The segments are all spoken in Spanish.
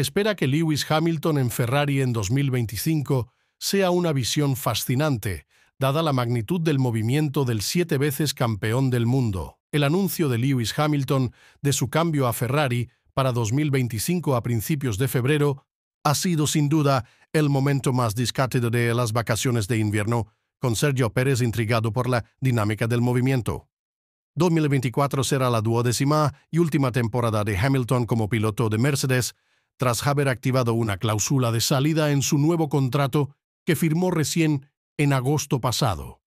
espera que Lewis Hamilton en Ferrari en 2025 sea una visión fascinante, dada la magnitud del movimiento del siete veces campeón del mundo. El anuncio de Lewis Hamilton de su cambio a Ferrari para 2025 a principios de febrero ha sido sin duda el momento más discutido de las vacaciones de invierno, con Sergio Pérez intrigado por la dinámica del movimiento. 2024 será la duodécima y última temporada de Hamilton como piloto de Mercedes, tras haber activado una cláusula de salida en su nuevo contrato que firmó recién en agosto pasado.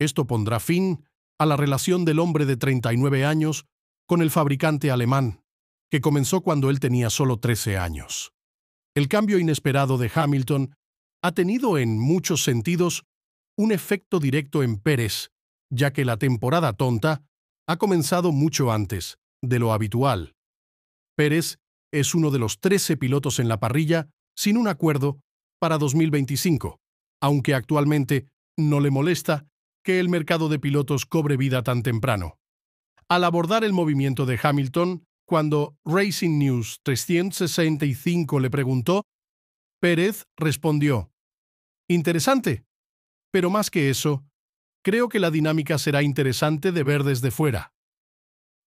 Esto pondrá fin a la relación del hombre de 39 años con el fabricante alemán, que comenzó cuando él tenía solo 13 años. El cambio inesperado de Hamilton ha tenido en muchos sentidos un efecto directo en Pérez, ya que la temporada tonta ha comenzado mucho antes de lo habitual. Pérez es uno de los 13 pilotos en la parrilla sin un acuerdo para 2025, aunque actualmente no le molesta que el mercado de pilotos cobre vida tan temprano. Al abordar el movimiento de Hamilton, cuando Racing News 365 le preguntó, Pérez respondió, Interesante, pero más que eso, creo que la dinámica será interesante de ver desde fuera.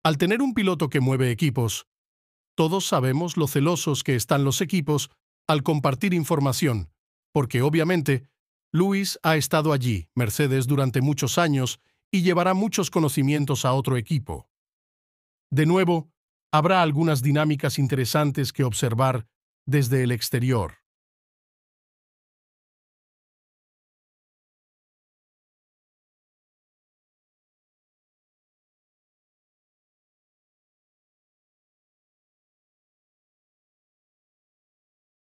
Al tener un piloto que mueve equipos, todos sabemos lo celosos que están los equipos al compartir información, porque obviamente Luis ha estado allí, Mercedes, durante muchos años y llevará muchos conocimientos a otro equipo. De nuevo, habrá algunas dinámicas interesantes que observar desde el exterior.